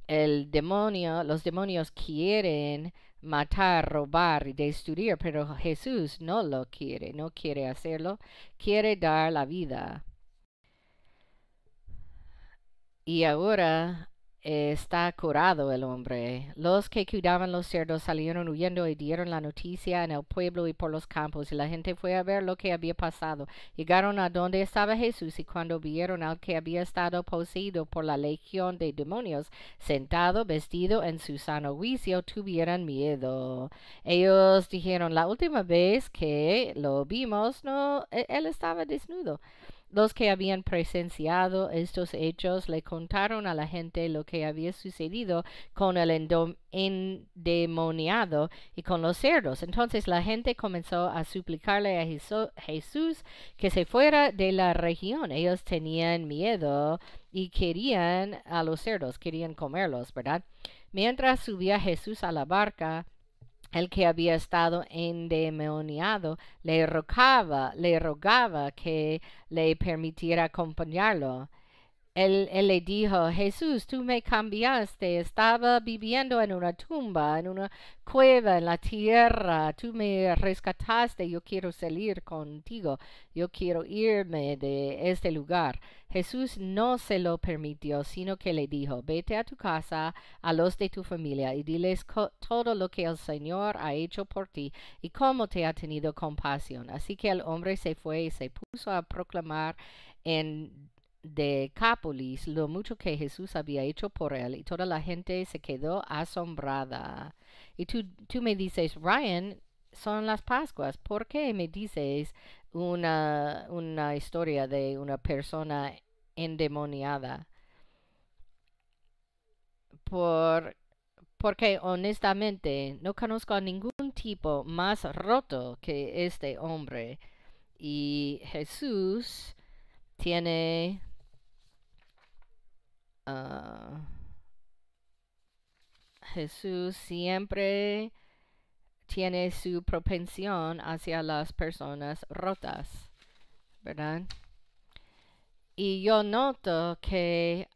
El demonio, los demonios quieren matar, robar y destruir, pero Jesús no lo quiere, no quiere hacerlo, quiere dar la vida. Y ahora está curado el hombre. Los que cuidaban los cerdos salieron huyendo y dieron la noticia en el pueblo y por los campos, y la gente fue a ver lo que había pasado. Llegaron a donde estaba Jesús, y cuando vieron al que había estado poseído por la legión de demonios, sentado, vestido en su sano juicio, tuvieron miedo. Ellos dijeron, la última vez que lo vimos, no, e-, él estaba desnudo. Los que habían presenciado estos hechos le contaron a la gente lo que había sucedido con el endemoniado y con los cerdos. Entonces la gente comenzó a suplicarle a Jesús que se fuera de la región. Ellos tenían miedo y querían a los cerdos, querían comerlos, ¿verdad? Mientras subía Jesús a la barca, el que había estado endemoniado le rogaba, le rogaba que le permitiera acompañarlo. Él, le dijo, Jesús, tú me cambiaste, estaba viviendo en una tumba, en una cueva, en la tierra, tú me rescataste, yo quiero salir contigo, yo quiero irme de este lugar. Jesús no se lo permitió, sino que le dijo, vete a tu casa, a los de tu familia, y diles todo lo que el Señor ha hecho por ti y cómo te ha tenido compasión. Así que el hombre se fue y se puso a proclamar en de Cápolis lo mucho que Jesús había hecho por él y toda la gente se quedó asombrada. Y tú, tú me dices, Ryan, son las Pascuas, ¿por qué me dices una, una historia de una persona endemoniada? Por, porque honestamente no conozco a ningún tipo más roto que este hombre. Y Jesús tiene Ah, Jesús siempre tiene su propensión hacia las personas rotas, ¿verdad? Y yo noto que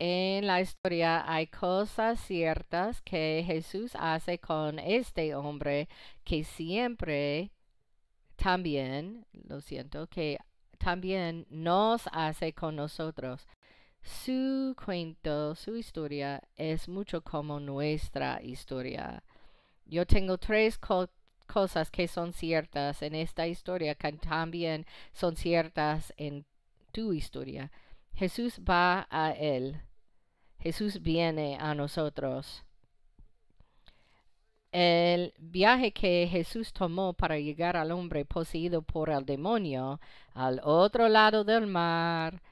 en la historia hay cosas ciertas que Jesús hace con este hombre que siempre también, lo siento, que también nos hace con nosotros. Su cuento, su historia es mucho como nuestra historia. Yo tengo tres cosas que son ciertas en esta historia que también son ciertas en tu historia. Jesús va a Él. Jesús viene a nosotros. El viaje que Jesús tomó para llegar al hombre poseído por el demonio al otro lado del mar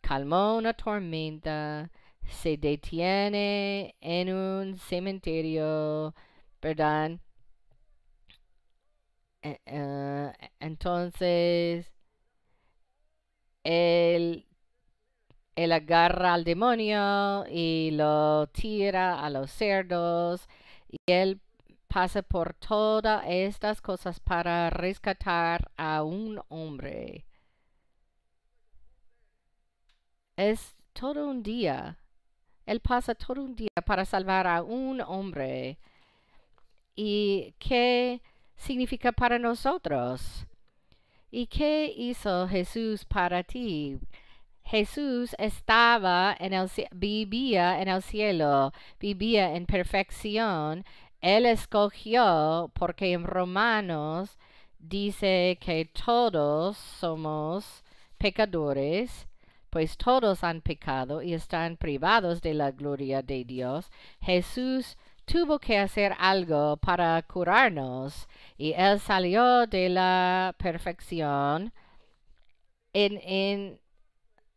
calmó una tormenta, se detiene en un cementerio, ¿verdad? E, eh, entonces, él, él agarra al demonio y lo tira a los cerdos y él pasa por todas estas cosas para rescatar a un hombre. Es todo un día. Él pasa todo un día para salvar a un hombre. ¿Y qué significa para nosotros? ¿Y qué hizo Jesús para ti? Jesús estaba en el vivía en el cielo, vivía en perfección. Él escogió porque en Romanos dice que todos somos pecadores pues todos han pecado y están privados de la gloria de Dios, Jesús tuvo que hacer algo para curarnos y él salió de la perfección en, en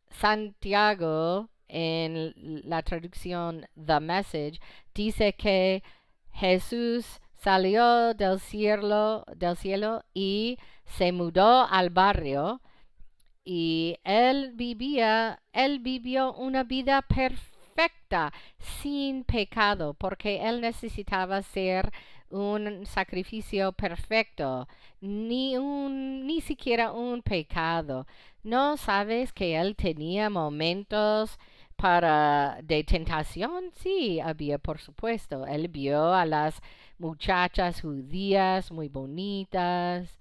Santiago en la traducción The Message dice que Jesús salió del cielo del cielo y se mudó al barrio y él vivía, él vivió una vida perfecta, sin pecado, porque él necesitaba ser un sacrificio perfecto, ni un ni siquiera un pecado. ¿No sabes que él tenía momentos para de tentación? Sí, había por supuesto. Él vio a las muchachas judías muy bonitas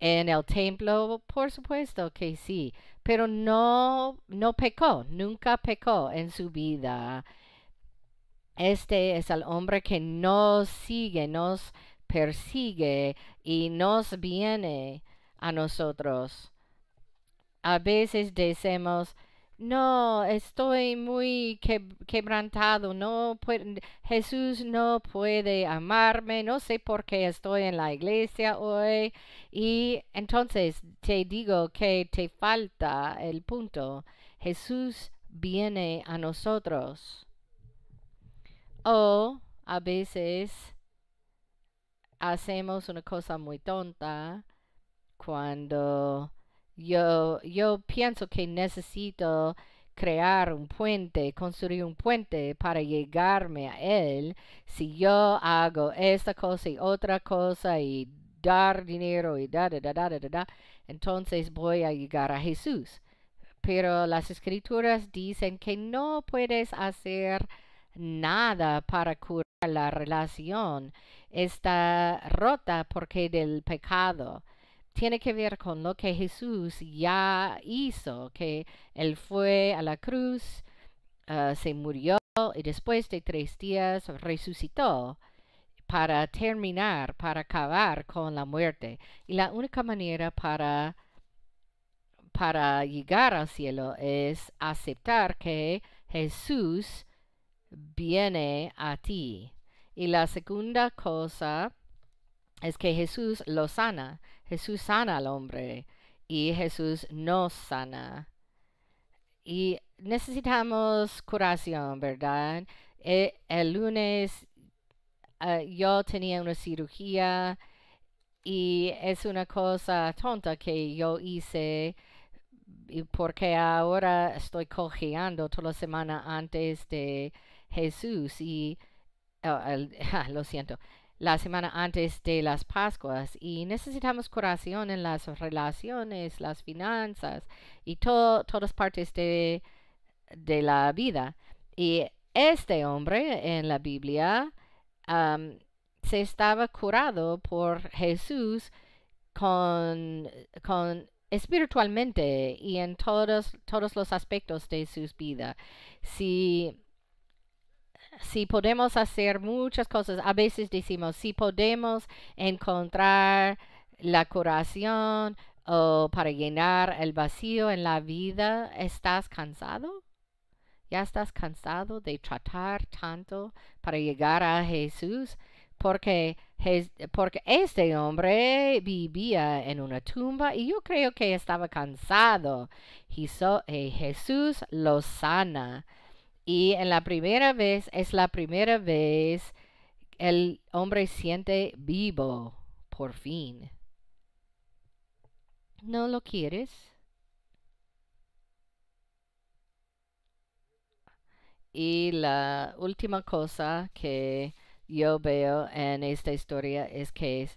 en el templo, por supuesto que sí, pero no, no pecó, nunca pecó en su vida. Este es el hombre que nos sigue, nos persigue y nos viene a nosotros. A veces decimos, no, estoy muy quebrantado, no Jesús no puede amarme, no sé por qué estoy en la iglesia hoy. Y entonces te digo que te falta el punto. Jesús viene a nosotros. O a veces hacemos una cosa muy tonta cuando yo, yo pienso que necesito crear un puente, construir un puente para llegarme a Él. Si yo hago esta cosa y otra cosa y dar dinero y da, da, da, da, da, da, entonces voy a llegar a Jesús. Pero las escrituras dicen que no puedes hacer nada para curar la relación. Está rota porque del pecado tiene que ver con lo que Jesús ya hizo, que Él fue a la cruz, ah, se murió y después de tres días resucitó para terminar, para acabar con la muerte. Y la única manera para, para llegar al cielo es aceptar que Jesús viene a ti. Y la segunda cosa es que Jesús lo sana. Jesús sana al hombre y Jesús no sana. Y necesitamos curación, ¿verdad? Eh, el, lunes eh, yo tenía una cirugía y es una cosa tonta que yo hice porque ahora estoy cojeando toda la semana antes de Jesús y oh, (laughs) lo siento la semana antes de las Pascuas y necesitamos curación en las relaciones, las finanzas y todas partes de, la vida. Y este hombre en la Biblia se estaba curado por Jesús con, con espiritualmente y en todos, todos los aspectos de su vida. Si si podemos hacer muchas cosas, a veces decimos, si podemos encontrar la curación o para llenar el vacío en la vida, ¿estás cansado? ¿Ya estás cansado de tratar tanto para llegar a Jesús? Porque, porque este hombre vivía en una tumba y yo creo que estaba cansado. Eh, Jesús lo sana y en la primera vez, es la primera vez el hombre siente vivo, por fin. ¿No lo quieres? Y la última cosa que yo veo en esta historia es que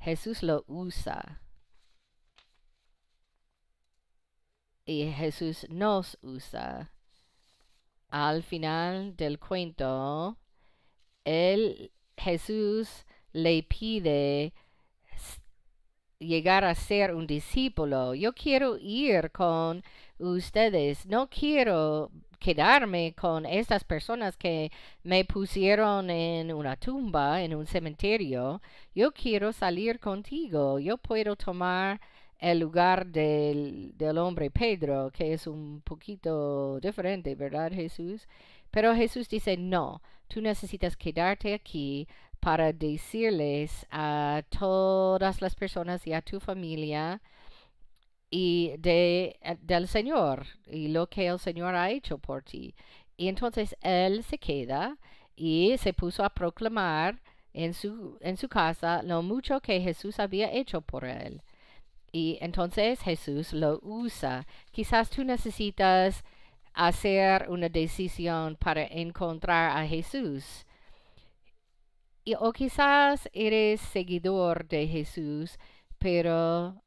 Jesús lo usa. Y Jesús nos usa al final del cuento, el Jesús le pide llegar a ser un discípulo. Yo quiero ir con ustedes. No quiero quedarme con estas personas que me pusieron en una tumba, en un cementerio. Yo quiero salir contigo. Yo puedo tomar el lugar del, del, hombre Pedro, que es un poquito diferente, ¿verdad, Jesús? Pero Jesús dice, no, tú necesitas quedarte aquí para decirles a todas las personas y a tu familia y del Señor y lo que el Señor ha hecho por ti. Y entonces él se queda y se puso a proclamar en su, en su casa lo mucho que Jesús había hecho por él. Y entonces Jesús lo usa. Quizás tú necesitas hacer una decisión para encontrar a Jesús. Y, o quizás eres seguidor de Jesús, pero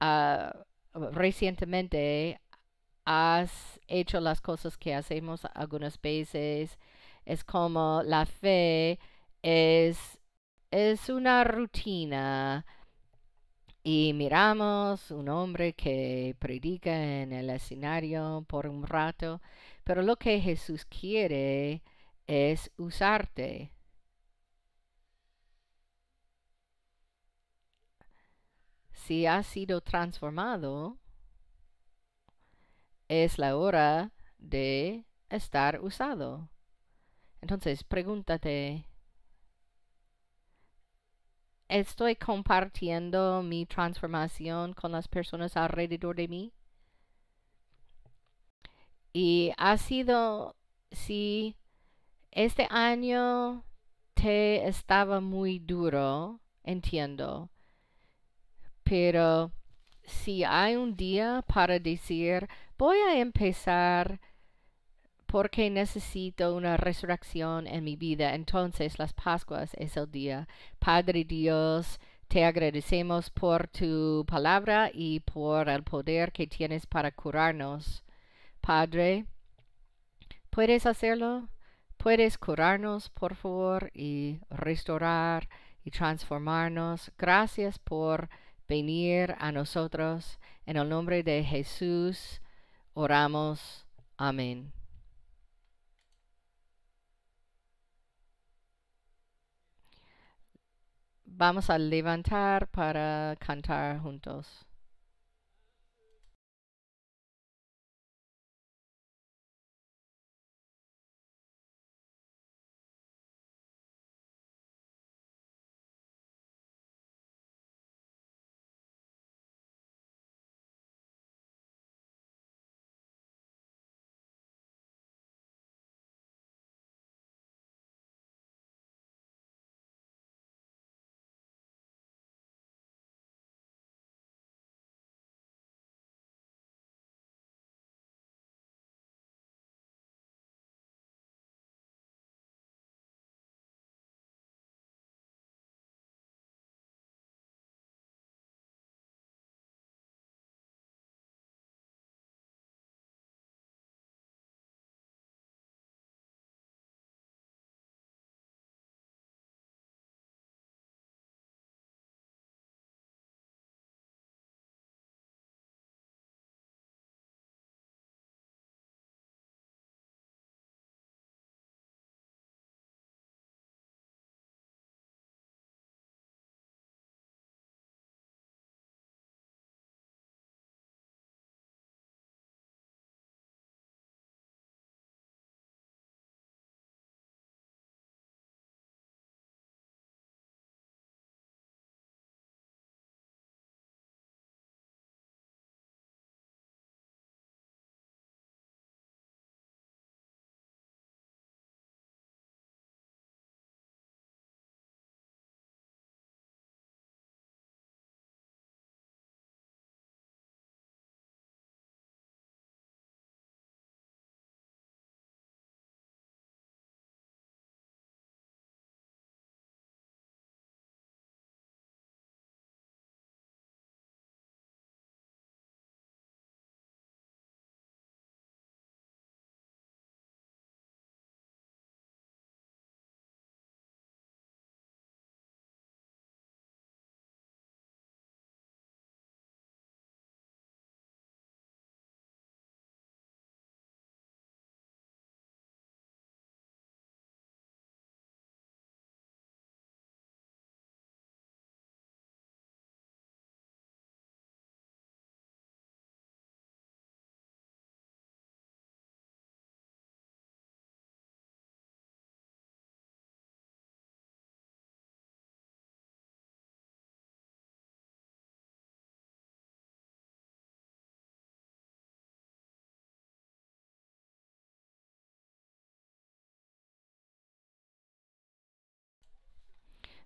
ah, recientemente has hecho las cosas que hacemos algunas veces. Es como la fe es, es una rutina y miramos un hombre que predica en el escenario por un rato, pero lo que Jesús quiere es usarte. Si has sido transformado, es la hora de estar usado. Entonces, pregúntate, estoy compartiendo mi transformación con las personas alrededor de mí. Y ha sido, sí este año te estaba muy duro, entiendo, pero si hay un día para decir, voy a empezar porque necesito una resurrección en mi vida. Entonces las Pascuas es el día. Padre Dios, te agradecemos por tu palabra y por el poder que tienes para curarnos. Padre, ¿puedes hacerlo? ¿Puedes curarnos, por favor, y restaurar y transformarnos? Gracias por venir a nosotros. En el nombre de Jesús oramos. Amén. Vamos a levantar para cantar juntos.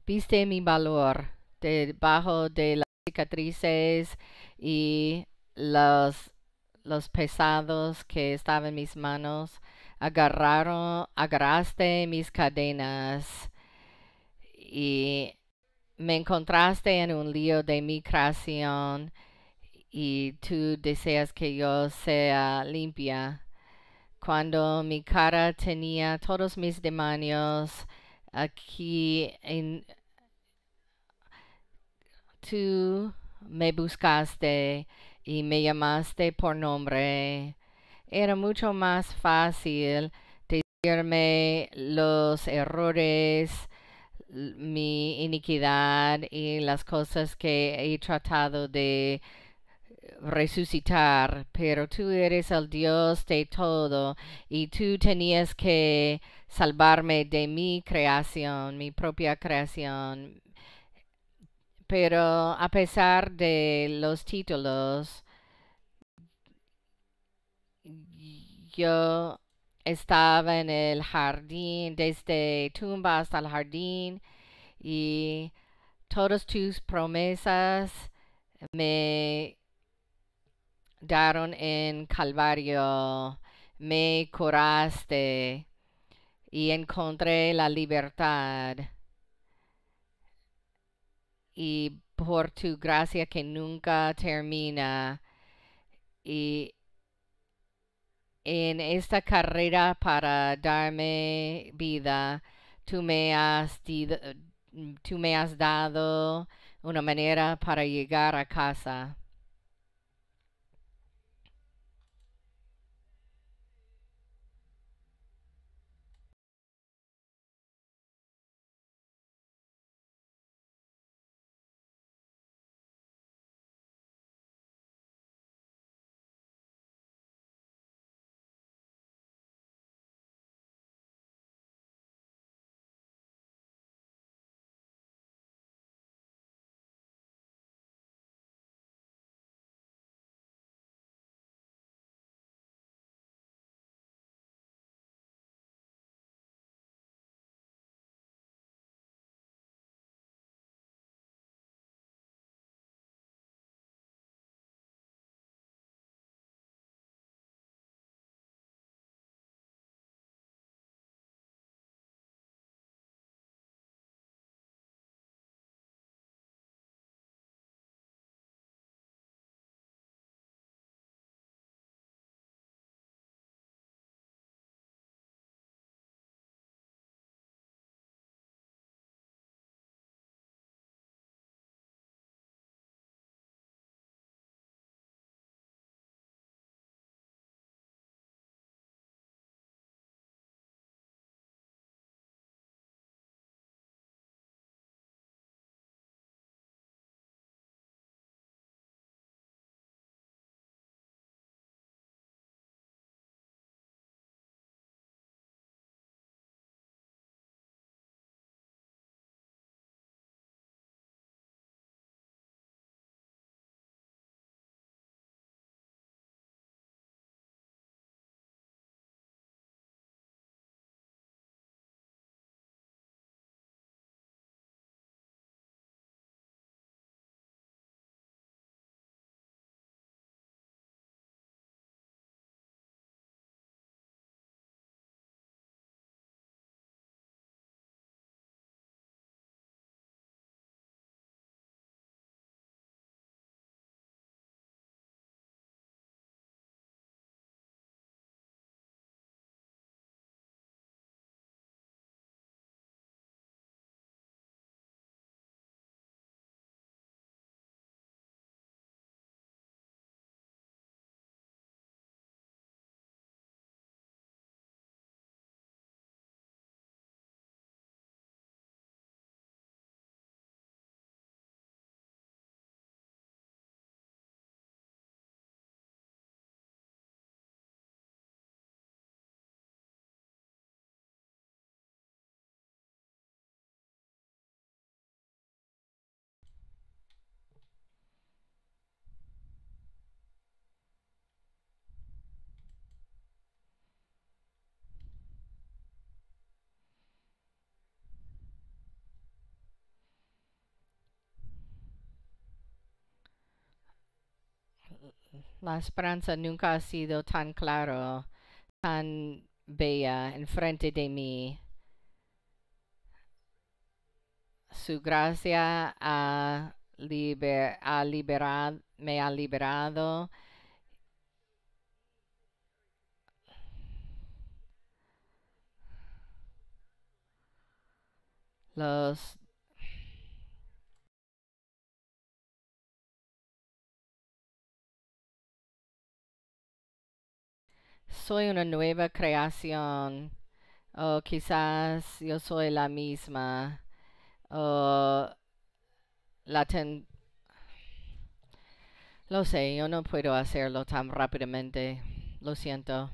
Viste mi valor debajo de las cicatrices y los, los pesados que estaban en mis manos. Agarraron, agarraste mis cadenas y me encontraste en un lío de mi creación y tú deseas que yo sea limpia. Cuando mi cara tenía todos mis demonios aquí en, tú me buscaste y me llamaste por nombre, era mucho más fácil decirme los errores, mi iniquidad y las cosas que he tratado de resucitar, pero tú eres el Dios de todo y tú tenías que salvarme de mi creación, mi propia creación, pero a pesar de los títulos, yo estaba en el jardín, desde tumba hasta el jardín, y todas tus promesas me daron en Calvario, me curaste y encontré la libertad y por tu gracia que nunca termina. Y en esta carrera para darme vida, tú me has, mm, me has dado una manera para llegar a casa. la esperanza nunca ha sido tan claro, tan bella frente de mí. Su gracia liberado, me ha liberado. Los soy una nueva creación. O quizás yo soy la misma. O la ten... Lo sé, yo no puedo hacerlo tan rápidamente. Lo siento.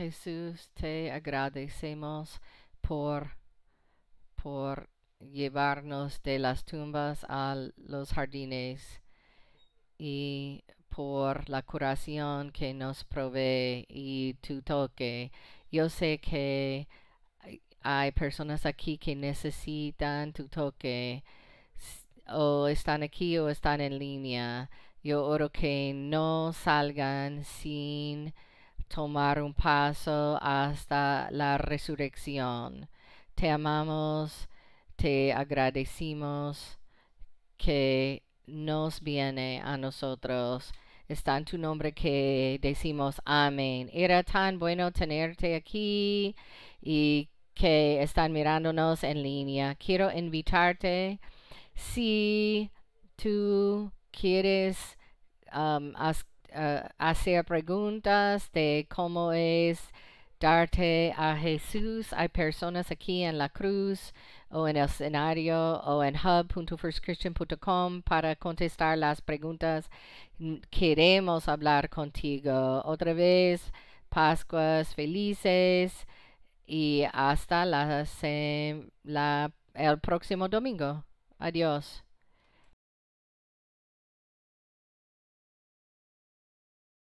Jesús, te agradecemos por, por llevarnos de las tumbas a los jardines y por la curación que nos provee y tu toque. Yo sé que hay personas aquí que necesitan tu toque o están aquí o están en línea. Yo oro que no salgan sin tomar un paso hasta la resurrección. Te amamos, te agradecimos que nos viene a nosotros. Está en tu nombre que decimos amén. Era tan bueno tenerte aquí y que están mirándonos en línea. Quiero invitarte si tú quieres um, eh, hacer preguntas de cómo es darte a Jesús. Hay personas aquí en la cruz o en el escenario o en hub.firstchristian.com para contestar las preguntas. Mm, queremos hablar contigo. Otra vez, Pascuas felices y hasta la, el próximo domingo. Adiós.